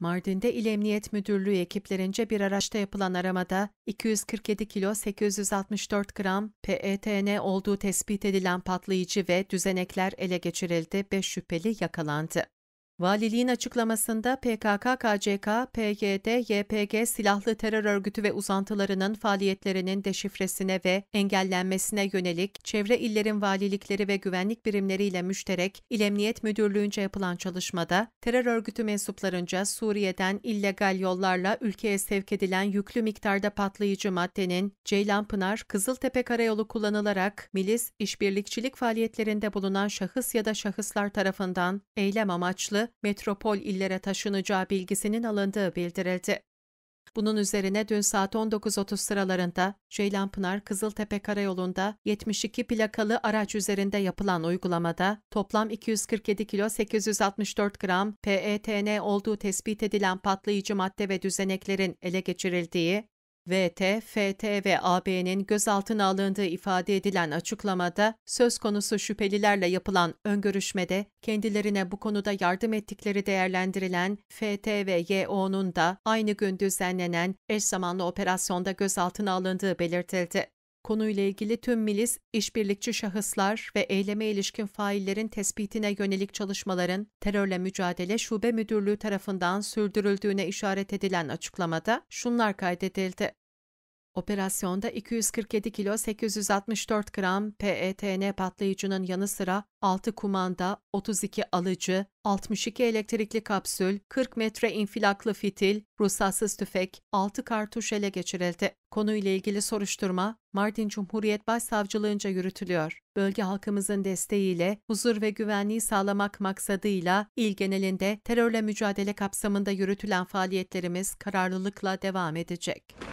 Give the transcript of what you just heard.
Mardin'de İl Emniyet Müdürlüğü ekiplerince bir araçta yapılan aramada 247 kilo 864 gram PETN olduğu tespit edilen patlayıcı ve düzenekler ele geçirildi, 5 şüpheli yakalandı. Valiliğin açıklamasında PKK, KCK, PYD, YPG silahlı terör örgütü ve uzantılarının faaliyetlerinin deşifresine ve engellenmesine yönelik çevre illerin valilikleri ve güvenlik birimleriyle müşterek İl Emniyet Müdürlüğü'nce yapılan çalışmada terör örgütü mensuplarınca Suriye'den illegal yollarla ülkeye sevk edilen yüklü miktarda patlayıcı maddenin Ceylanpınar, Kızıltepe Karayolu kullanılarak milis, işbirlikçilik faaliyetlerinde bulunan şahıs ya da şahıslar tarafından eylem amaçlı metropol illere taşınacağı bilgisinin alındığı bildirildi. Bunun üzerine dün saat 19.30 sıralarında Ceylanpınar Kızıltepe Karayolu'nda 72 plakalı araç üzerinde yapılan uygulamada toplam 247 kilo 864 gram PETN olduğu tespit edilen patlayıcı madde ve düzeneklerin ele geçirildiği VT, FT ve AB'nin gözaltına alındığı ifade edilen açıklamada, söz konusu şüphelilerle yapılan ön görüşmede kendilerine bu konuda yardım ettikleri değerlendirilen FT ve YO'nun da aynı gün düzenlenen eş zamanlı operasyonda gözaltına alındığı belirtildi. Konuyla ilgili tüm milis, işbirlikçi şahıslar ve eyleme ilişkin faillerin tespitine yönelik çalışmaların terörle mücadele şube müdürlüğü tarafından sürdürüldüğüne işaret edilen açıklamada şunlar kaydedildi. Operasyonda 247 kilo 864 gram PETN patlayıcının yanı sıra 6 kumanda, 32 alıcı, 62 elektrikli kapsül, 40 metre infilaklı fitil, ruhsatsız tüfek, 6 kartuş ele geçirildi. Konuyla ilgili soruşturma Mardin Cumhuriyet Başsavcılığınca yürütülüyor. Bölge halkımızın desteğiyle, huzur ve güvenliği sağlamak maksadıyla il genelinde terörle mücadele kapsamında yürütülen faaliyetlerimiz kararlılıkla devam edecek.